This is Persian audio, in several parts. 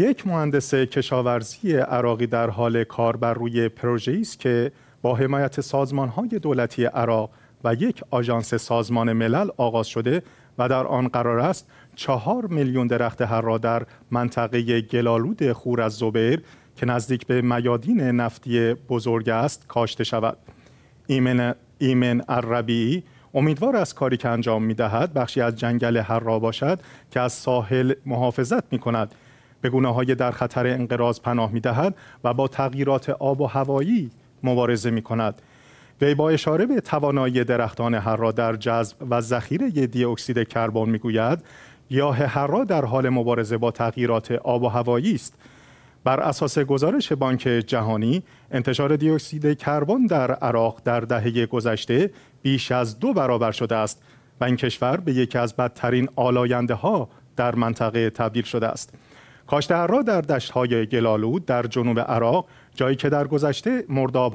یک مهندس کشاورزی عراقی در حال کار بر روی پروژه‌ای است که با حمایت سازمان‌های دولتی عراق و یک آژانس سازمان ملل آغاز شده و در آن قرار است چهار میلیون درخت هر را در منطقه گلالود خور از زبیر که نزدیک به میادین نفتی بزرگ است کاشته شود. ایمن, ایمن عربی امیدوار از کاری که انجام می بخشی از جنگل هر را باشد که از ساحل محافظت می کند به های در خطر انقراض پناه دهد و با تغییرات آب و هوایی مبارزه کند. وی با اشاره به توانایی درختان هرا در جذب و ذخیره دی اکسید کربن میگوید گیاه هرا در حال مبارزه با تغییرات آب و هوایی است بر اساس گزارش بانک جهانی انتشار دی اکسید کربن در عراق در دهه گذشته بیش از دو برابر شده است و این کشور به یکی از بدترین آلاینده ها در منطقه تبدیل شده است را در های گلالود در جنوب عراق جایی که در گذشته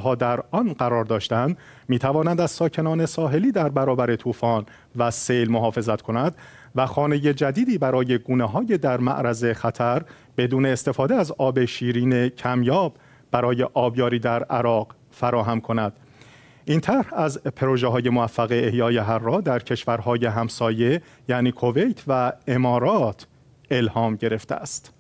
ها در آن قرار داشتند توانند از ساکنان ساحلی در برابر طوفان و سیل محافظت کند و خانه جدیدی برای گونه های در معرض خطر بدون استفاده از آب شیرین کمیاب برای آبیاری در عراق فراهم کند این طرح از پروژه های موفق احیای را در کشورهای همسایه یعنی کویت و امارات الهام گرفته است